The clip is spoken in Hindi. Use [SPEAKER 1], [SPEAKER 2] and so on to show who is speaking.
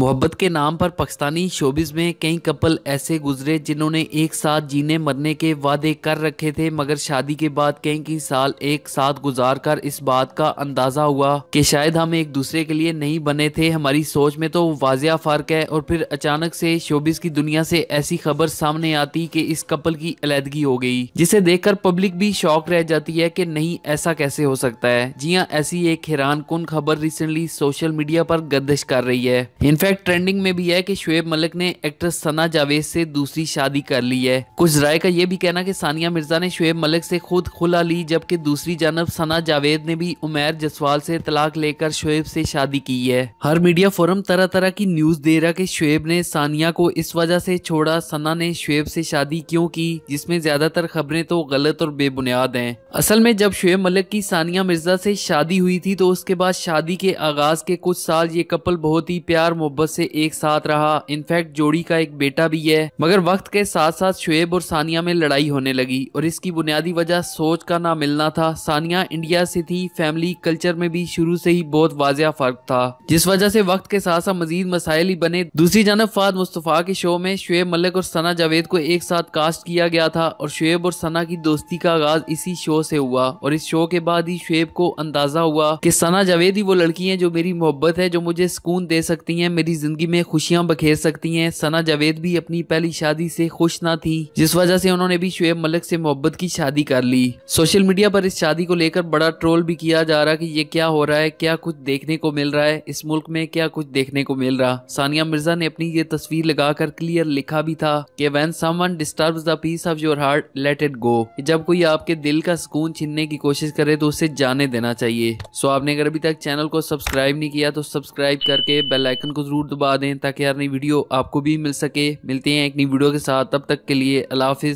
[SPEAKER 1] मोहब्बत के नाम पर पाकिस्तानी शोबिस में कई कपल ऐसे गुजरे जिन्होंने एक साथ जीने मरने के वादे कर रखे थे मगर शादी के बाद कई कई साल एक साथ गुजार कर इस बात का अंदाज़ा हुआ कि शायद हम एक दूसरे के लिए नहीं बने थे हमारी सोच में तो वाजिया फ़र्क है और फिर अचानक से शोबिस की दुनिया से ऐसी खबर सामने आती की इस कपल की अलीदगी हो गई जिसे देख पब्लिक भी शौक रह जाती है की नहीं ऐसा कैसे हो सकता है जी हाँ ऐसी एक हैरान कन खबर रिसेंटली सोशल मीडिया पर गर्दिश कर रही है इनफैक्ट इनफैक्ट ट्रेंडिंग में भी है कि शुएब मलिक ने एक्ट्रेस सना जावेद से दूसरी शादी कर ली है कुछ राय का यह भी कहना कि सानिया मिर्जा ने शुएब मलिक से खुद खुला ली जबकि दूसरी जानब सना जावेद ने भी उमेर जसवाल से तलाक लेकर शुएब से शादी की है हर मीडिया फोरम तरह तरह की न्यूज दे रहा की शुएब ने सानिया को इस वजह से छोड़ा सना ने शुएब से शादी क्यों की जिसमे ज्यादातर खबरें तो गलत और बेबुनियाद है असल में जब शुएब मलिक की सानिया मिर्जा से शादी हुई थी तो उसके बाद शादी के आगाज के कुछ साल ये कपल बहुत ही प्यार मोहब्बत से एक साथ रहा इनफैक्ट जोड़ी का एक बेटा भी है मगर वक्त के साथ साथ शुएब और सानिया में लड़ाई होने लगी और इसकी बुनियादी वजह सोच का ना मिलना था सानिया इंडिया से थी फैमिली कल्चर में भी शुरू से ही बहुत वाजिया फर्क था जिस वजह से वक्त के साथ साथ मजीद मसाइल ही बने दूसरी जानब फाद मुस्तफ़ा के शो में शुएब मलिक और सना जावेद को एक साथ कास्ट किया गया था और शुएब और सना की दोस्ती का आगाज इसी शो से हुआ और इस शो के बाद ही शुएब को अंदाजा हुआ कि सना जावेद ही वो लड़की है जो मेरी मोहब्बत है जो मुझे सुकून दे सकती है मेरी मेरी जिंदगी में खुशियां बखेर सकती हैं सना जावेद भी अपनी पहली शादी से खुश ना थी जिस वजह से उन्होंने भी शुएब मलिक से मोहब्बत की शादी कर ली सोशल मीडिया पर इस शादी को लेकर बड़ा ट्रोल भी किया जा रहा कि ये क्या हो रहा है क्या कुछ देखने को मिल रहा है इस मुल्क में क्या कुछ देखने को मिल रहा सानिया मिर्जा ने अपनी ये तस्वीर लगाकर क्लियर लिखा भी था की when someone disturb the peace of your heart let it go जब कोई आपके दिल का सुकून छीनने की कोशिश करे तो उसे जाने देना चाहिए सो आपने अगर अभी तक चैनल को सब्सक्राइब नहीं किया तो सब्सक्राइब करके बेलाइकन को जरूर ज़रूर दबा दें ताकि यार नई वीडियो आपको भी मिल सके मिलते हैं एक नई वीडियो के साथ तब तक के लिए अलाफि